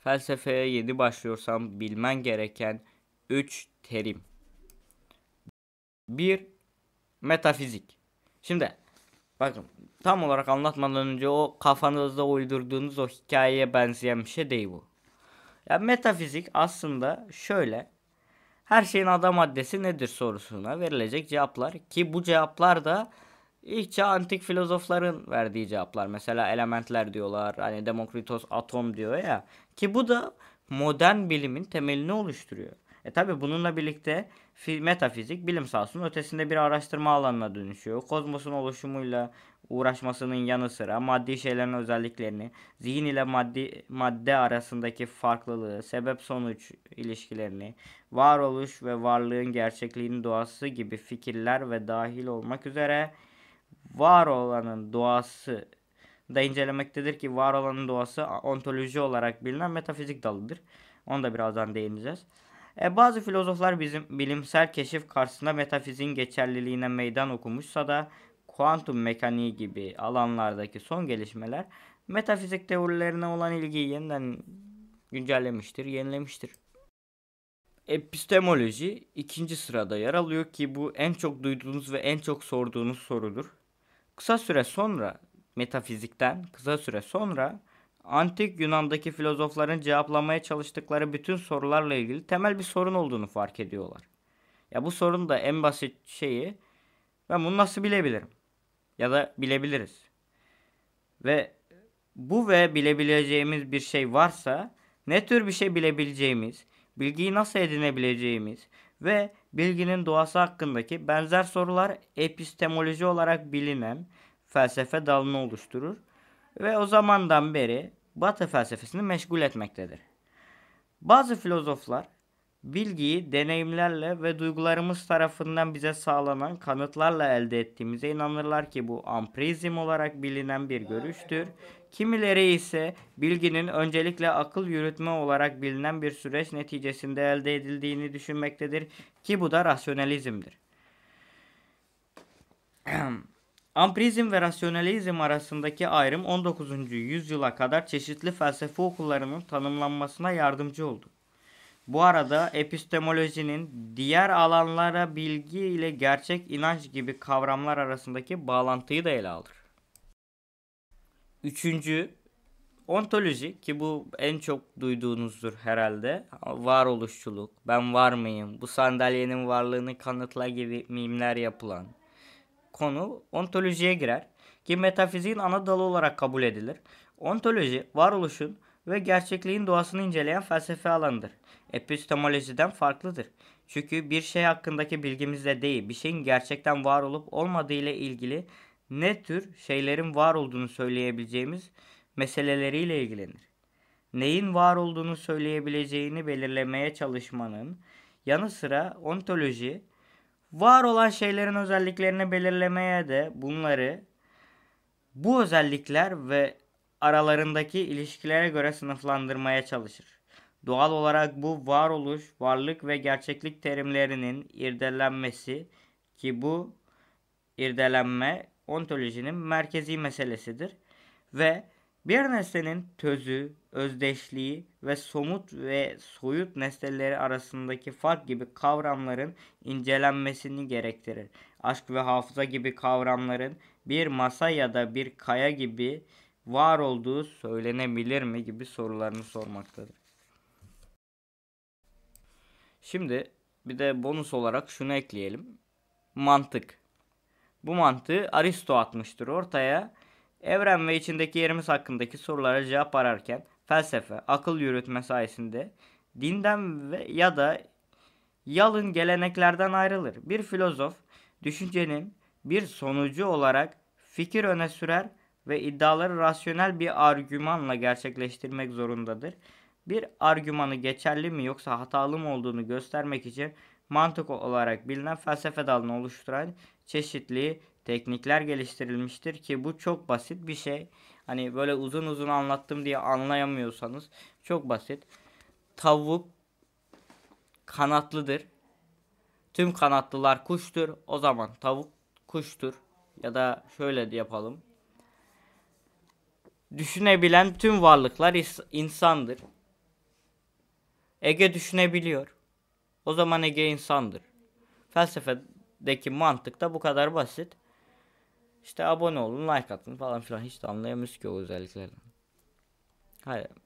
Felsefeye yeni başlıyorsam bilmen gereken 3 terim. 1. Metafizik. Şimdi bakın tam olarak anlatmadan önce o kafanızda uydurduğunuz o hikayeye benzeyen bir şey değil bu. Ya metafizik aslında şöyle her şeyin ada maddesi nedir sorusuna verilecek cevaplar ki bu cevaplar da İlk çağ antik filozofların verdiği cevaplar. Mesela elementler diyorlar. Hani Demokritos atom diyor ya. Ki bu da modern bilimin temelini oluşturuyor. E tabi bununla birlikte metafizik bilim sahasının ötesinde bir araştırma alanına dönüşüyor. Kozmosun oluşumuyla uğraşmasının yanı sıra maddi şeylerin özelliklerini, zihin ile maddi, madde arasındaki farklılığı, sebep sonuç ilişkilerini, varoluş ve varlığın gerçekliğinin doğası gibi fikirler ve dahil olmak üzere var olanın doğası da incelemektedir ki var olanın doğası ontoloji olarak bilinen metafizik dalıdır. Onu da birazdan değineceğiz. E, bazı filozoflar bizim bilimsel keşif karşısında metafizin geçerliliğine meydan okumuşsa da kuantum mekaniği gibi alanlardaki son gelişmeler metafizik teorilerine olan ilgiyi yeniden güncellemiştir, yenilemiştir. Epistemoloji ikinci sırada yer alıyor ki bu en çok duyduğunuz ve en çok sorduğunuz sorudur. Kısa süre sonra metafizikten kısa süre sonra antik Yunan'daki filozofların cevaplamaya çalıştıkları bütün sorularla ilgili temel bir sorun olduğunu fark ediyorlar. Ya bu sorun da en basit şeyi ben bunu nasıl bilebilirim? Ya da bilebiliriz. Ve bu ve bilebileceğimiz bir şey varsa ne tür bir şey bilebileceğimiz, bilgiyi nasıl edinebileceğimiz ve bilginin doğası hakkındaki benzer sorular epistemoloji olarak bilinen felsefe dalını oluşturur ve o zamandan beri Batı felsefesini meşgul etmektedir. Bazı filozoflar Bilgiyi deneyimlerle ve duygularımız tarafından bize sağlanan kanıtlarla elde ettiğimize inanırlar ki bu amprizm olarak bilinen bir görüştür. Kimileri ise bilginin öncelikle akıl yürütme olarak bilinen bir süreç neticesinde elde edildiğini düşünmektedir ki bu da rasyonalizmdir. Amprizm ve rasyonalizm arasındaki ayrım 19. yüzyıla kadar çeşitli felsefe okullarının tanımlanmasına yardımcı oldu. Bu arada epistemolojinin diğer alanlara bilgi ile gerçek inanç gibi kavramlar arasındaki bağlantıyı da ele alır. Üçüncü, ontoloji ki bu en çok duyduğunuzdur herhalde. Varoluşçuluk, ben var mıyım, bu sandalyenin varlığını kanıtla gibi mimler yapılan konu ontolojiye girer ki metafiziğin ana dalı olarak kabul edilir. Ontoloji varoluşun ve gerçekliğin doğasını inceleyen felsefe alanıdır. Epistemolojiden farklıdır. Çünkü bir şey hakkındaki bilgimizle değil, bir şeyin gerçekten var olup olmadığı ile ilgili ne tür şeylerin var olduğunu söyleyebileceğimiz meseleleriyle ilgilenir. Neyin var olduğunu söyleyebileceğini belirlemeye çalışmanın yanı sıra ontoloji, var olan şeylerin özelliklerini belirlemeye de bunları bu özellikler ve aralarındaki ilişkilere göre sınıflandırmaya çalışır. Doğal olarak bu varoluş, varlık ve gerçeklik terimlerinin irdelenmesi ki bu irdelenme ontolojinin merkezi meselesidir ve bir nesnenin tözü, özdeşliği ve somut ve soyut nesneleri arasındaki fark gibi kavramların incelenmesini gerektirir. Aşk ve hafıza gibi kavramların bir masa ya da bir kaya gibi var olduğu söylenebilir mi gibi sorularını sormaktadır. Şimdi bir de bonus olarak şunu ekleyelim. Mantık. Bu mantığı Aristo atmıştır ortaya. Evren ve içindeki yerimiz hakkındaki sorulara cevap ararken felsefe, akıl yürütme sayesinde dinden ve ya da yalın geleneklerden ayrılır. Bir filozof düşüncenin bir sonucu olarak fikir öne sürer ve iddiaları rasyonel bir argümanla gerçekleştirmek zorundadır. Bir argümanı geçerli mi yoksa hatalı mı olduğunu göstermek için mantık olarak bilinen felsefe dalını oluşturan çeşitli teknikler geliştirilmiştir ki bu çok basit bir şey. Hani böyle uzun uzun anlattım diye anlayamıyorsanız çok basit. Tavuk kanatlıdır. Tüm kanatlılar kuştur. O zaman tavuk kuştur. Ya da şöyle yapalım. Düşünebilen tüm varlıklar insandır. Ege düşünebiliyor. O zaman Ege insandır. Felsefedeki mantık da bu kadar basit. İşte abone olun, like atın falan filan hiç de anlayamıyoruz ki o özelliklerden. Hayır.